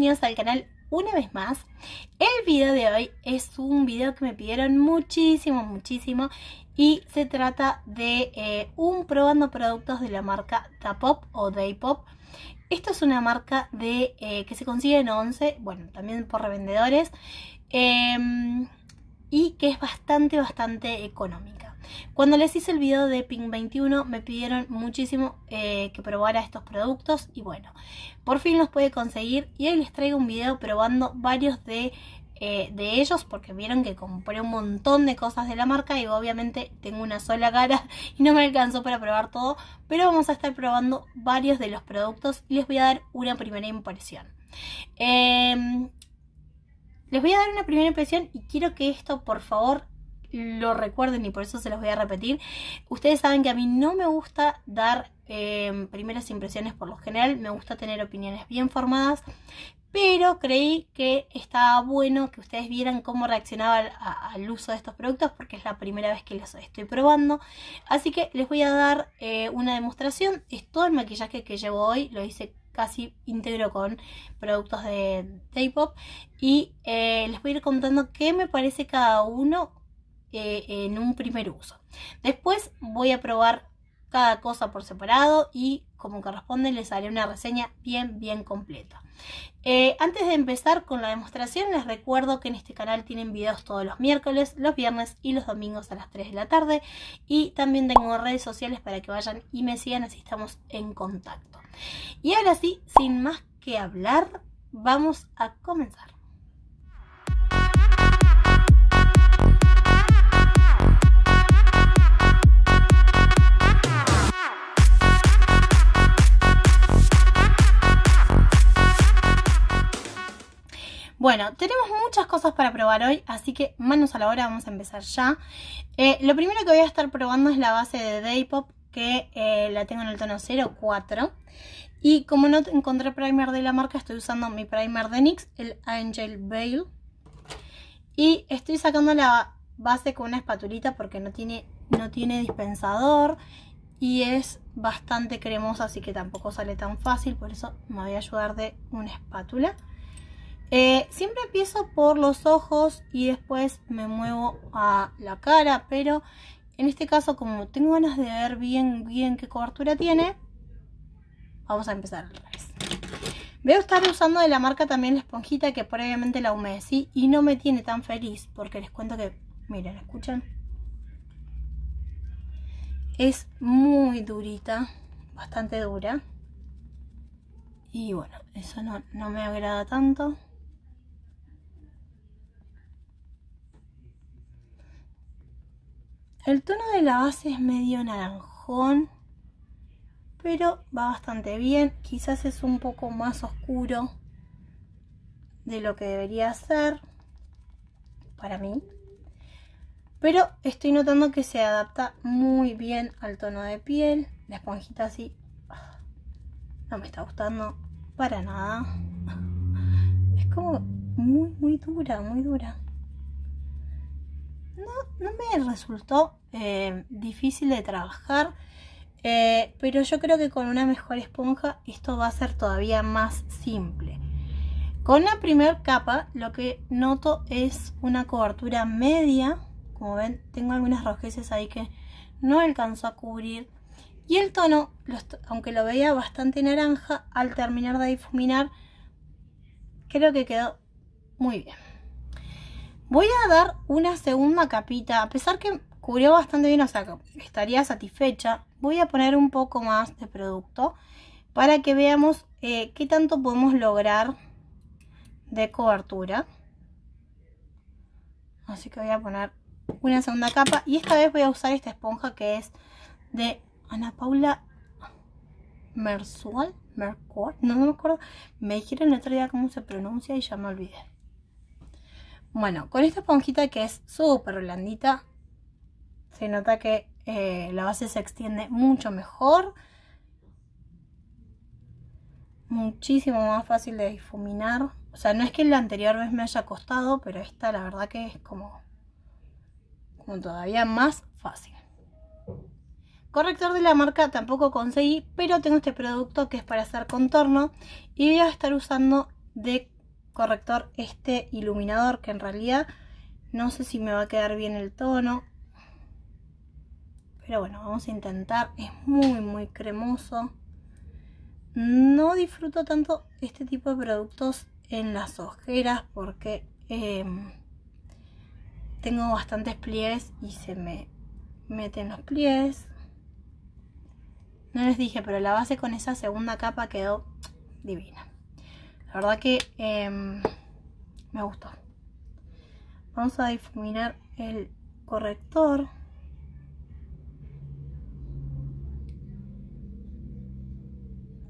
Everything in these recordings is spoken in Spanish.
bienvenidos al canal una vez más. El video de hoy es un video que me pidieron muchísimo, muchísimo y se trata de eh, un probando productos de la marca Tapop o Daypop. Esto es una marca de eh, que se consigue en 11, bueno, también por revendedores em, y que es bastante, bastante económica. Cuando les hice el video de Pink 21 me pidieron muchísimo eh, que probara estos productos y bueno, por fin los pude conseguir y hoy les traigo un video probando varios de eh, de ellos porque vieron que compré un montón de cosas de la marca y obviamente tengo una sola cara y no me alcanzó para probar todo, pero vamos a estar probando varios de los productos y les voy a dar una primera impresión. Em, les voy a dar una primera impresión y quiero que esto por favor lo recuerden y por eso se los voy a repetir. Ustedes saben que a mí no me gusta dar em, primeras impresiones por lo general, me gusta tener opiniones bien formadas, pero creí que estaba bueno que ustedes vieran cómo reaccionaba al, uso de estos productos porque es la primera vez que los estoy probando. Así que les voy a dar eh, una demostración. Es todo el maquillaje que llevo hoy, lo hice casi íntegro con productos de T-Pop. y eh, les voy a ir contando qué me parece cada uno eh, en un primer uso. Después voy a probar cada cosa por separado y como corresponde les haré una reseña bien bien completa. Eh, antes de empezar con la demostración les recuerdo que en este canal tienen videos todos los miércoles, los viernes y los domingos a las 3 de la tarde y también tengo redes sociales para que vayan y me sigan así estamos en contacto. Y ahora sí, sin más que hablar, vamos a comenzar. Bueno, tenemos muchas cosas para probar hoy, así que manos a la hora, vamos a empezar ya. Eh, lo primero que voy a estar probando es la base de Daypop, que eh, la tengo en el tono 04. Y como no encontré primer de la marca, estoy usando mi primer de NYX, el Angel Veil. Y estoy sacando la base con una espatulita porque no tiene, no tiene dispensador y es bastante cremosa, así que tampoco sale tan fácil, por eso me voy a ayudar de una espátula. Eh, siempre empiezo por los ojos y después me muevo a la cara, pero en este caso como tengo ganas de ver bien, bien qué cobertura tiene, vamos a empezar al revés. estar usando de la marca también la esponjita que previamente la humedecí y no me tiene tan feliz porque les cuento que, miren, ¿escuchan? Es muy durita, bastante dura. Y bueno, eso no me agrada tanto. El tono de la base es medio naranjón, pero va bastante bien. Quizás es un poco más oscuro de lo que debería ser para mí. Pero estoy notando que se adapta muy bien al tono de piel. La esponjita así ah, no me está gustando para nada. Es como muy, muy dura, muy dura no me resultó eh, difícil de trabajar, eh, pero yo creo que con una mejor esponja esto va a ser todavía más simple. Con la primera capa lo que noto es una cobertura media, como ven tengo algunas rojeces ahí que no alcanzó a cubrir y el tono, aunque lo veía bastante naranja, al terminar de difuminar creo que quedó muy bien. Voy a dar una segunda capita, a pesar que cubrió bastante bien, o sea estaría satisfecha. Voy a poner un poco más de producto para que veamos eh, qué tanto podemos lograr de cobertura. Así que voy a poner una segunda capa y esta vez voy a usar esta esponja que es de Ana Paula Mersual, Mercual, no, me acuerdo. Me dijeron el otro día cómo se pronuncia y ya me olvidé. Bueno, con esta esponjita que es súper blandita, se nota que eh, la base se extiende mucho mejor. Muchísimo más fácil de difuminar. O sea, no es que la anterior vez me haya costado, pero esta la verdad que es como, como todavía más fácil. Corrector de la marca tampoco conseguí, pero tengo este producto que es para hacer contorno y voy a estar usando de corrector este iluminador que en realidad no sé si me va a quedar bien el tono pero bueno vamos a intentar es muy muy cremoso no disfruto tanto este tipo de productos en las ojeras porque eh, tengo bastantes pliegues y se me meten los pliegues no les dije pero la base con esa segunda capa quedó divina la verdad que em, me gustó. Vamos a difuminar el corrector.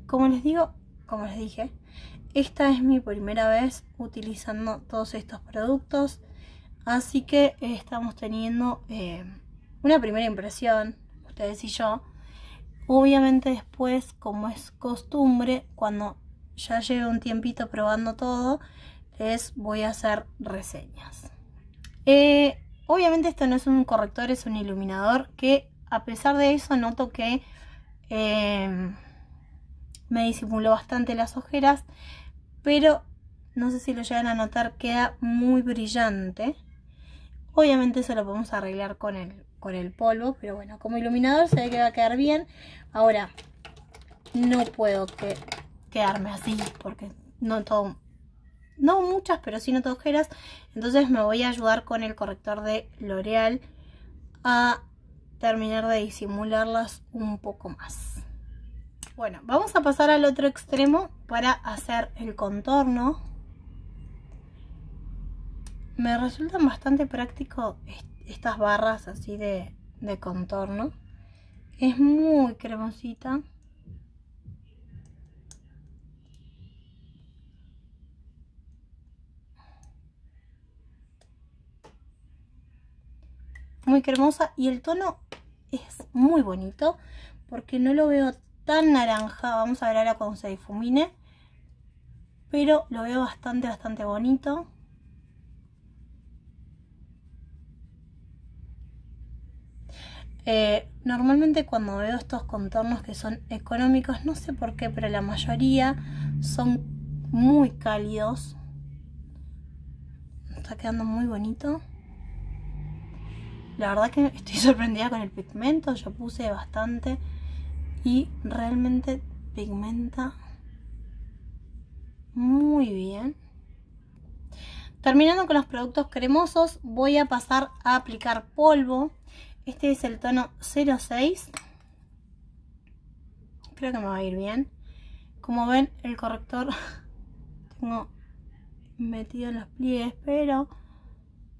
Como les digo, como les dije, esta es mi primera vez utilizando todos estos productos. Así que estamos teniendo em, una primera impresión, ustedes y yo. Obviamente después, como es costumbre, cuando ya llevo un tiempito probando todo, les voy a hacer reseñas. Eh, obviamente esto no es un corrector, es un iluminador que a pesar de eso noto que em, me disimuló bastante las ojeras, pero no sé si lo llegan a notar, queda muy brillante. Obviamente eso lo podemos arreglar con el, con el polvo, pero bueno, como iluminador se ve que va a quedar bien. Ahora, no puedo que quedarme así, porque no todo, no muchas, pero si no noto ojeras. Entonces me voy a ayudar con el corrector de L'Oreal a terminar de disimularlas un poco más. Bueno, vamos a pasar al otro extremo para hacer el contorno. Me resultan bastante práctico estas barras así de, de contorno. Es muy cremosita. muy cremosa y el tono es muy bonito porque no lo veo tan naranja, vamos a ver ahora cuando se difumine, pero lo veo bastante, bastante bonito. Eh, normalmente cuando veo estos contornos que son económicos, no sé por qué, pero la mayoría son muy cálidos. Está quedando muy bonito. La verdad que estoy sorprendida con el pigmento, yo puse bastante y realmente pigmenta muy bien. Terminando con los productos cremosos, voy a pasar a aplicar polvo. Este es el tono 06. Creo que me va a ir bien. Como ven, el corrector tengo metido en los pliegues, pero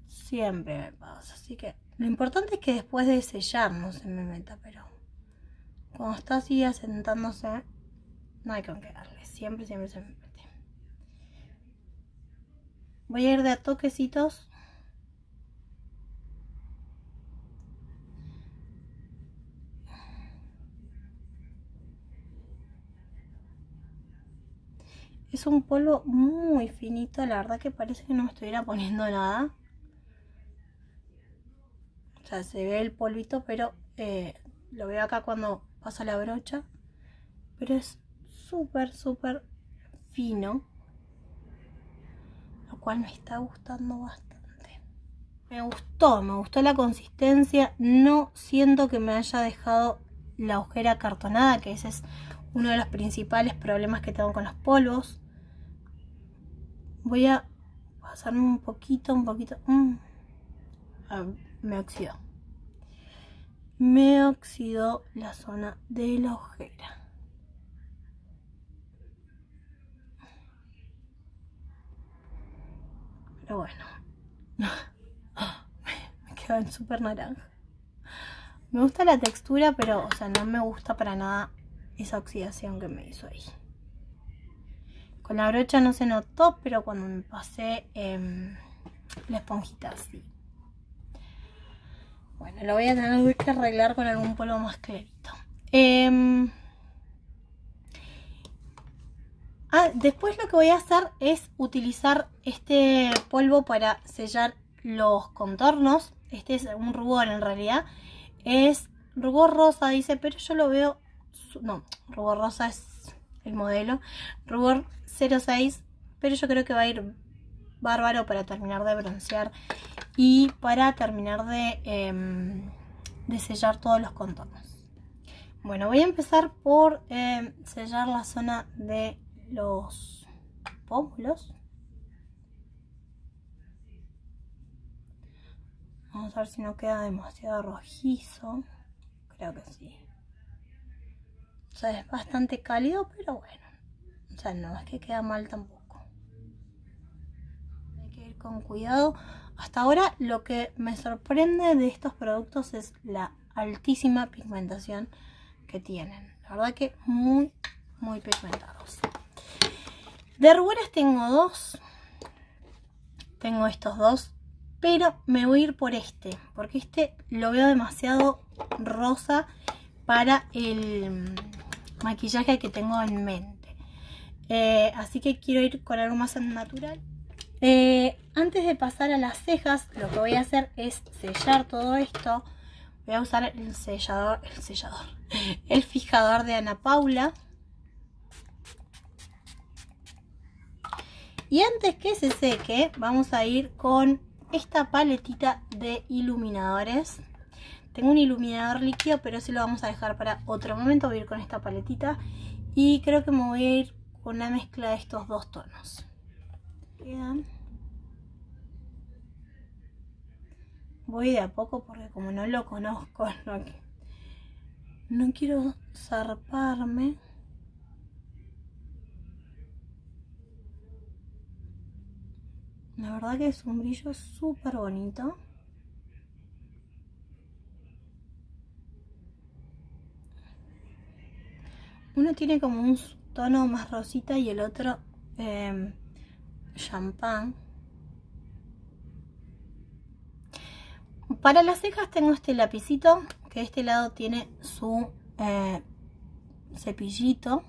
siempre me pasa. Así que lo importante es que después de sellar no se me meta, pero cuando está así asentándose, no hay con qué darle. Siempre, siempre se me mete. Voy a ir de a toquecitos. Es un polvo muy finito, la verdad que parece que no me estuviera poniendo nada se ve el polvito, pero eh, lo veo acá cuando pasa la brocha. Pero es súper, súper fino. Lo cual me está gustando bastante. Me gustó, me gustó la consistencia. No siento que me haya dejado la ojera cartonada, que ese es uno de los principales problemas que tengo con los polvos. Voy a pasarme un poquito, un poquito... Mm, me oxidó. Me oxidó la zona de la ojera. Pero bueno, me en súper naranja. Me gusta la textura, pero o sea, no me gusta para nada esa oxidación que me hizo ahí. Con la brocha no se notó, pero cuando me pasé em, la esponjita así bueno, lo voy a tener que arreglar con algún polvo más clarito. Em, ah, después lo que voy a hacer es utilizar este polvo para sellar los contornos. Este es un rubor en realidad. Es rubor rosa, dice, pero yo lo veo... No, rubor rosa es el modelo. Rubor 06, pero yo creo que va a ir bárbaro para terminar de broncear y para terminar em, de, sellar todos los contornos. Bueno, voy a empezar por em, sellar la zona de los pómulos. Vamos a ver si no queda demasiado rojizo. Creo que sí. O sea, es bastante cálido, pero bueno. O sea, no es que queda mal tampoco. Hay que ir con cuidado. Hasta ahora lo que me sorprende de estos productos es la altísima pigmentación que tienen. La verdad que muy, muy pigmentados. De rubores tengo dos. Tengo estos dos. Pero me voy a ir por este. Porque este lo veo demasiado rosa para el maquillaje que tengo en mente. Eh, así que quiero ir con algo más natural. Eh, antes de pasar a las cejas, lo que voy a hacer es sellar todo esto. Voy a usar el sellador, el sellador, el fijador de Ana Paula. Y antes que se seque, vamos a ir con esta paletita de iluminadores. Tengo un iluminador líquido, pero si lo vamos a dejar para otro momento. Voy a ir con esta paletita y creo que me voy a ir con una mezcla de estos dos tonos. Voy de a poco porque como no lo conozco, no, quiero zarparme. La verdad que es un brillo súper bonito. Uno tiene como un tono más rosita y el otro em, champán. Para las cejas tengo este lapicito, que de este lado tiene su eh, cepillito.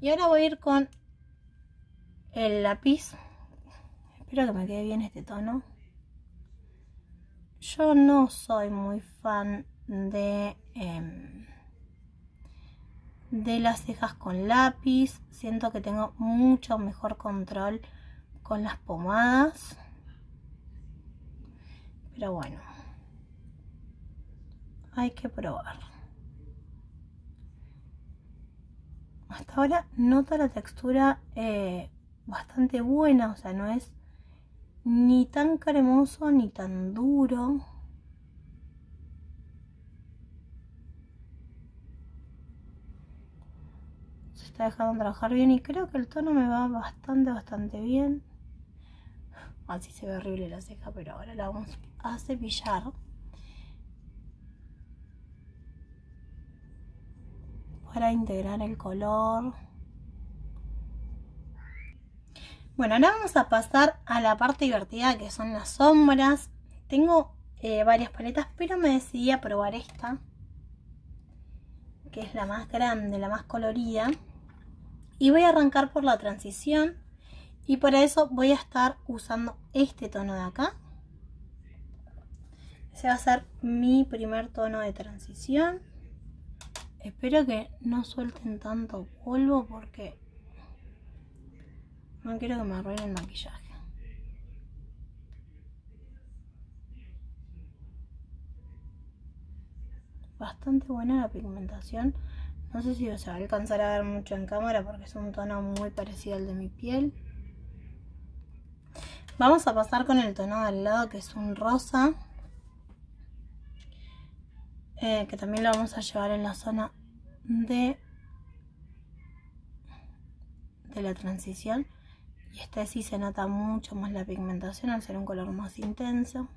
Y ahora voy a ir con el lápiz. Espero que me quede bien este tono. Yo no soy muy fan de... Em, de las cejas con lápiz. Siento que tengo mucho mejor control con las pomadas. Pero bueno, hay que probar. Hasta ahora noto la textura eh, bastante buena, o sea, no es ni tan cremoso ni tan duro. está dejando trabajar bien y creo que el tono me va bastante, bastante bien. Así se ve horrible la ceja, pero ahora la vamos a cepillar. Para integrar el color. Bueno, ahora vamos a pasar a la parte divertida que son las sombras. Tengo eh, varias paletas, pero me decidí a probar esta. Que es la más grande, la más colorida y voy a arrancar por la transición y para eso voy a estar usando este tono de acá ese va a ser mi primer tono de transición espero que no suelten tanto polvo porque no quiero que me arruine el maquillaje bastante buena la pigmentación no sé si se va a alcanzar a ver mucho en cámara porque es un tono muy parecido al de mi piel. Vamos a pasar con el tono de al lado que es un rosa. Eh, que también lo vamos a llevar en la zona de, de la transición. Y este sí se nota mucho más la pigmentación al ser un color más intenso.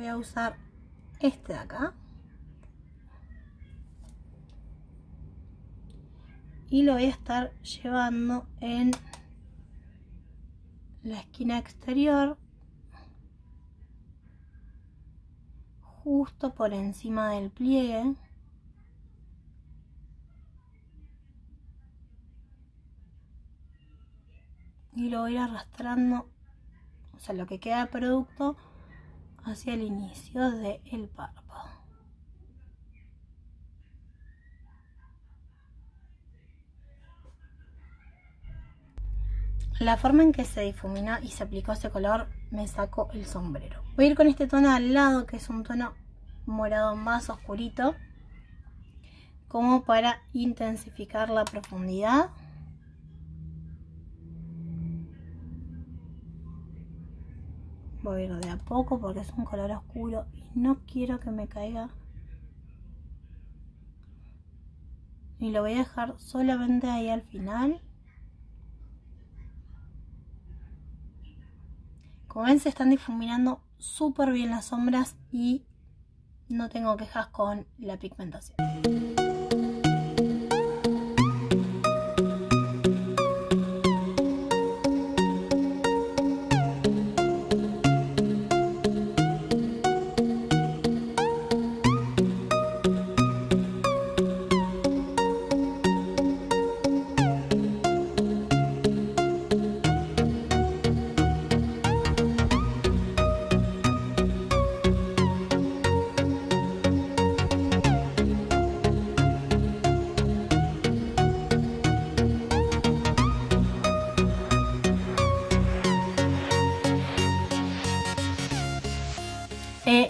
voy a usar este de acá y lo voy a estar llevando en la esquina exterior justo por encima del pliegue y lo voy a ir arrastrando o sea lo que queda de producto hacia el inicio del el párpado. La forma en que se difuminó y se aplicó ese color me sacó el sombrero. Voy a ir con este tono al lado, que es un tono morado más oscurito, como para intensificar la profundidad. voy a ir de a poco porque es un color oscuro y no quiero que me caiga y lo voy a dejar solamente ahí al final como ven se están difuminando súper bien las sombras y no tengo quejas con la pigmentación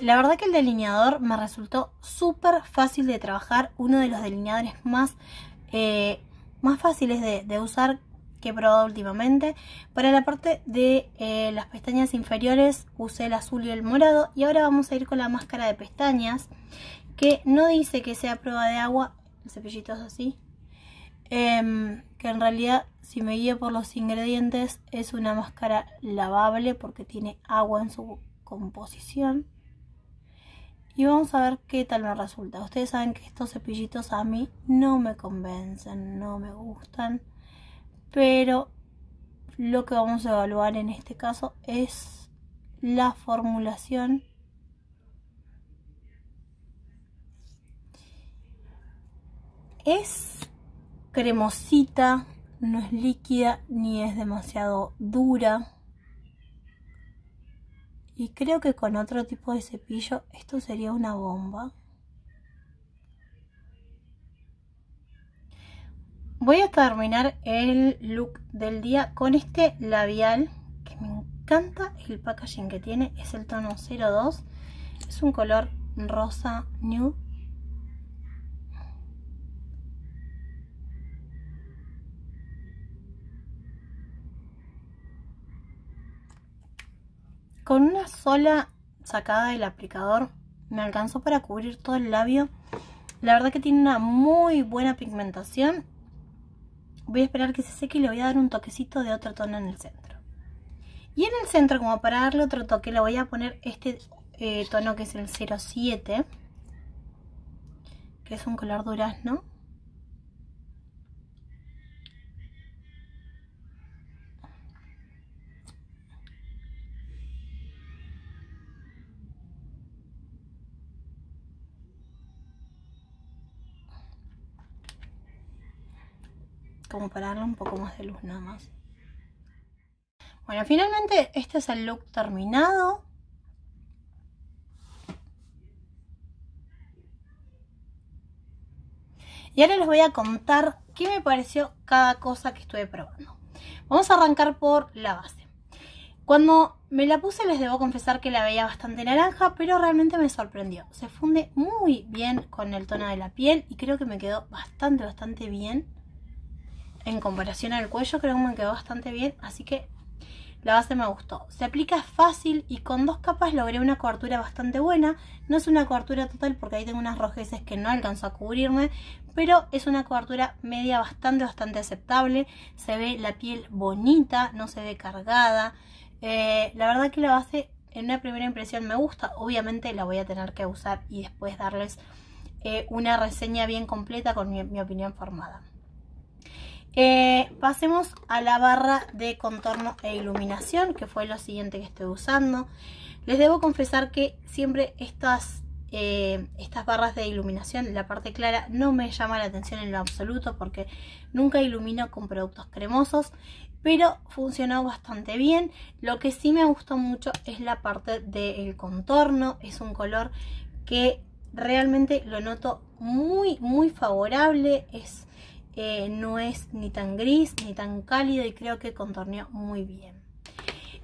la verdad que el delineador me resultó súper fácil de trabajar, uno de los delineadores más, eh, más fáciles de, usar que he probado últimamente. Para la parte de eh, las pestañas inferiores usé el azul y el morado y ahora vamos a ir con la máscara de pestañas que no dice que sea prueba de agua, el cepillito es así, em, que en realidad si me guía por los ingredientes es una máscara lavable porque tiene agua en su composición y vamos a ver qué tal me resulta. Ustedes saben que estos cepillitos a mí no me convencen, no me gustan, pero lo que vamos a evaluar en este caso es la formulación es cremosita, no es líquida ni es demasiado dura. Y creo que con otro tipo de cepillo esto sería una bomba. Voy a terminar el look del día con este labial que me encanta el packaging que tiene. Es el tono 02. Es un color rosa nude con una sola sacada del aplicador me alcanzó para cubrir todo el labio. La verdad que tiene una muy buena pigmentación. Voy a esperar que se seque y le voy a dar un toquecito de otro tono en el centro. Y en el centro, como para darle otro toque, le voy a poner este eh, tono que es el 07. Que es un color durazno. como para darle un poco más de luz nada más. Bueno, finalmente este es el look terminado. Y ahora les voy a contar qué me pareció cada cosa que estuve probando. Vamos a arrancar por la base. Cuando me la puse les debo confesar que la veía bastante naranja, pero realmente me sorprendió. Se funde muy bien con el tono de la piel y creo que me quedó bastante, bastante bien en comparación al cuello creo que me quedó bastante bien, así que la base me gustó. Se aplica fácil y con dos capas logré una cobertura bastante buena. No es una cobertura total porque ahí tengo unas rojeces que no alcanzó a cubrirme, pero es una cobertura media bastante, bastante aceptable. Se ve la piel bonita, no se ve cargada. Eh, la verdad que la base en una primera impresión me gusta. Obviamente la voy a tener que usar y después darles eh, una reseña bien completa con mi opinión formada. Eh, pasemos a la barra de contorno e iluminación, que fue lo siguiente que estoy usando. Les debo confesar que siempre estas, eh, estas barras de iluminación, la parte clara, no me llama la atención en lo absoluto porque nunca ilumino con productos cremosos, pero funcionó bastante bien. Lo que sí me gustó mucho es la parte del contorno, es un color que realmente lo noto muy, muy favorable, es no es ni tan gris ni tan cálido y creo que contorneó muy bien.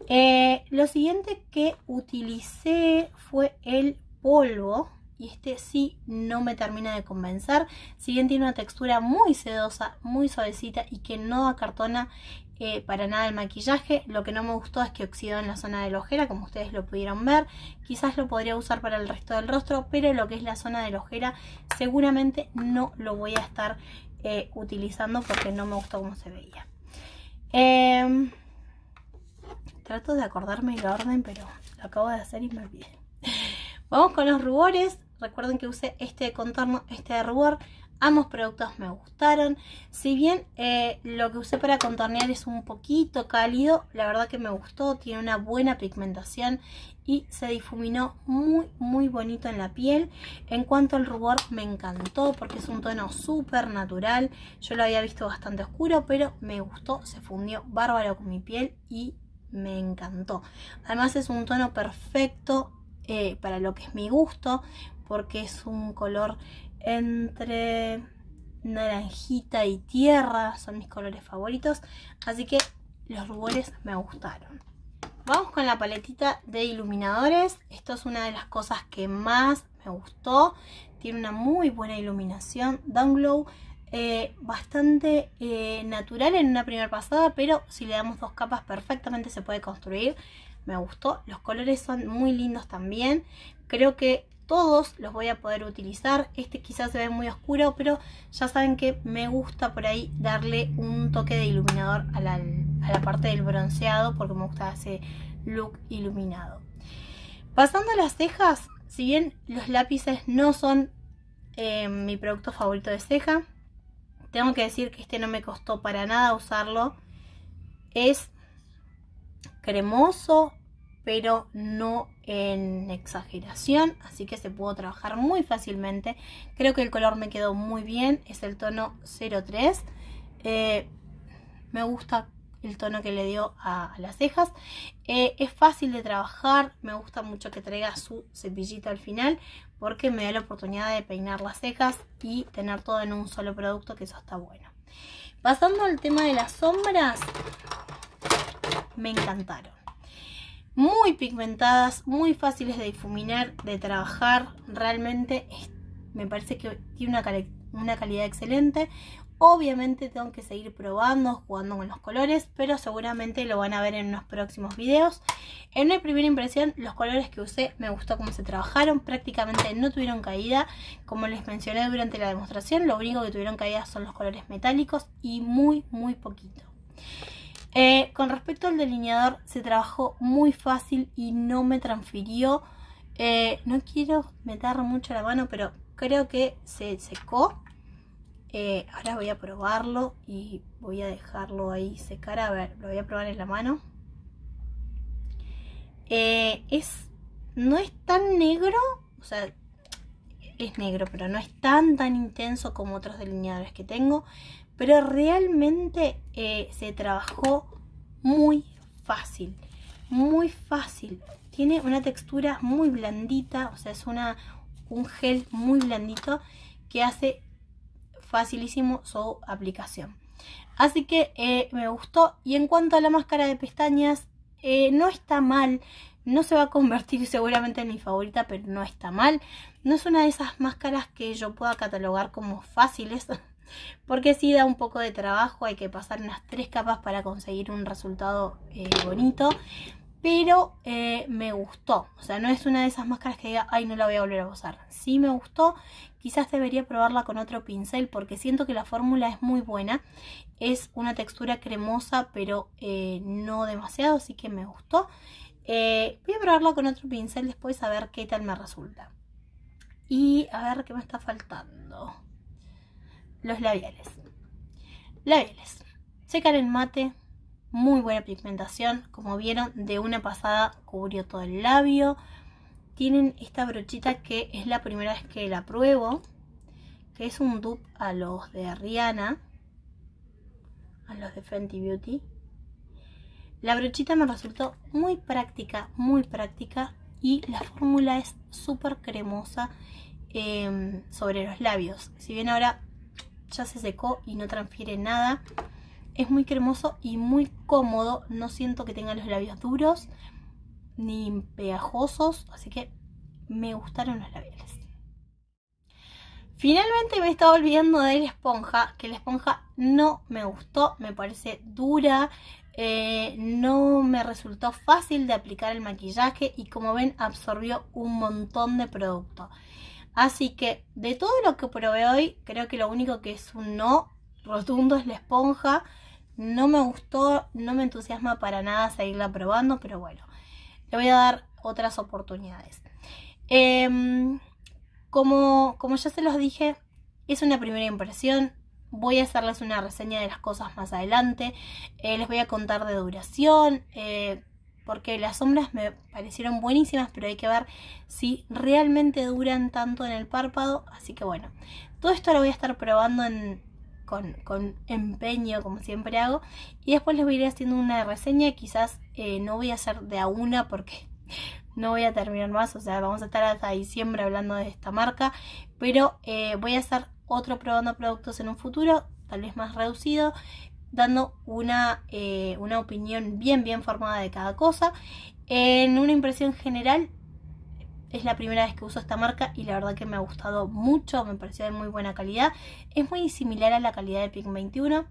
Eh, lo siguiente que utilicé fue el polvo y este sí no me termina de convencer. Si bien tiene una textura muy sedosa, muy suavecita y que no acartona eh, para nada el maquillaje, lo que no me gustó es que oxidó en la zona de la ojera, como ustedes lo pudieron ver. Quizás lo podría usar para el resto del rostro, pero lo que es la zona de la ojera seguramente no lo voy a estar eh, utilizando porque no me gustó cómo se veía. Em, trato de acordarme el orden, pero lo acabo de hacer y me olvidé. Vamos con los rubores. Recuerden que usé este contorno, este de rubor. Ambos productos me gustaron. Si bien eh, lo que usé para contornear es un poquito cálido, la verdad que me gustó. Tiene una buena pigmentación y se difuminó muy, muy bonito en la piel. En cuanto al rubor, me encantó porque es un tono súper natural. Yo lo había visto bastante oscuro, pero me gustó. Se fundió bárbaro con mi piel y me encantó. Además es un tono perfecto eh, para lo que es mi gusto porque es un color entre naranjita y tierra son mis colores favoritos así que los rubores me gustaron vamos con la paletita de iluminadores esto es una de las cosas que más me gustó tiene una muy buena iluminación da glow eh, bastante eh, natural en una primera pasada pero si le damos dos capas perfectamente se puede construir me gustó los colores son muy lindos también creo que todos los voy a poder utilizar. Este quizás se ve muy oscuro, pero ya saben que me gusta por ahí darle un toque de iluminador a la, parte del bronceado porque me gusta ese look iluminado. Pasando a las cejas, si bien los lápices no son eh, mi producto favorito de ceja, tengo que decir que este no me costó para nada usarlo. Es cremoso, pero no en exageración, así que se pudo trabajar muy fácilmente. Creo que el color me quedó muy bien, es el tono 03. Eh, me gusta el tono que le dio a, las cejas. Eh, es fácil de trabajar, me gusta mucho que traiga su cepillito al final porque me da la oportunidad de peinar las cejas y tener todo en un solo producto, que eso está bueno. Pasando al tema de las sombras, me encantaron muy pigmentadas, muy fáciles de difuminar, de trabajar. Realmente me parece que tiene una, calidad excelente. Obviamente tengo que seguir probando, jugando con los colores, pero seguramente lo van a ver en unos próximos videos. En una primera impresión, los colores que usé me gustó cómo se trabajaron, prácticamente no tuvieron caída. Como les mencioné durante la demostración, lo único que tuvieron caída son los colores metálicos y muy, muy poquito. Eh, con respecto al delineador, se trabajó muy fácil y no me transfirió. Eh, no quiero meter mucho la mano, pero creo que se secó. Eh, ahora voy a probarlo y voy a dejarlo ahí secar. A ver, lo voy a probar en la mano. es, no es tan negro, o sea, es negro, pero no es tan tan intenso como otros delineadores que tengo pero realmente eh, se trabajó muy fácil, muy fácil. Tiene una textura muy blandita, o sea, es una, un gel muy blandito que hace facilísimo su aplicación. Así que eh, me gustó. Y en cuanto a la máscara de pestañas, eh, no está mal. No se va a convertir seguramente en mi favorita, pero no está mal. No es una de esas máscaras que yo pueda catalogar como fáciles. Porque si sí da un poco de trabajo, hay que pasar unas tres capas para conseguir un resultado eh, bonito. Pero eh, me gustó, o sea, no es una de esas máscaras que diga, ay, no la voy a volver a usar. si me gustó, quizás debería probarla con otro pincel porque siento que la fórmula es muy buena. Es una textura cremosa, pero eh, no demasiado, así que me gustó. voy a probarla con otro pincel después a ver qué tal me resulta. Y a ver qué me está faltando los labiales. Labiales. seca el mate, muy buena pigmentación, como vieron, de una pasada cubrió todo el labio. Tienen esta brochita que es la primera vez que la pruebo, que es un dupe a los de Rihanna, a los de Fenty Beauty. La brochita me resultó muy práctica, muy práctica y la fórmula es súper cremosa em, sobre los labios. Si bien ahora ya se secó y no transfiere nada. Es muy cremoso y muy cómodo, no siento que tenga los labios duros ni pegajosos, así que me gustaron los labiales. Finalmente me estaba olvidando de la esponja, que la esponja no me gustó, me parece dura, eh, no me resultó fácil de aplicar el maquillaje y como ven absorbió un montón de producto. Así que de todo lo que probé hoy, creo que lo único que es un no rotundo es la esponja. No me gustó, no me entusiasma para nada seguirla probando, pero bueno, le voy a dar otras oportunidades. Em, como, como ya se los dije, es una primera impresión, voy a hacerles una reseña de las cosas más adelante. Eh, les voy a contar de duración, eh, porque las sombras me parecieron buenísimas, pero hay que ver si realmente duran tanto en el párpado, así que bueno, todo esto lo voy a estar probando con, empeño, como siempre hago, y después les voy a ir haciendo una reseña, quizás eh, no voy a hacer de a una porque no voy a terminar más, o sea, vamos a estar hasta diciembre hablando de esta marca, pero eh, voy a hacer otro probando productos en un futuro, tal vez más reducido, dando eh, una, opinión bien, bien formada de cada cosa. En una impresión general, es la primera vez que uso esta marca y la verdad que me ha gustado mucho, me pareció de muy buena calidad. Es muy similar a la calidad de Pink 21,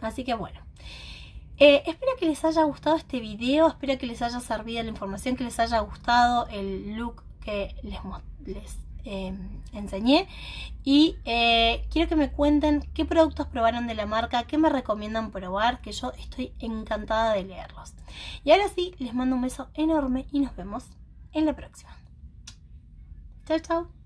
así que bueno. Eh, espero que les haya gustado este video, espero que les haya servido la información, que les haya gustado el look que les, les Em, enseñé. Y eh, quiero que me cuenten qué productos probaron de la marca, qué me recomiendan probar, que yo estoy encantada de leerlos. Y ahora sí, les mando un beso enorme y nos vemos en la próxima. Chao, chao.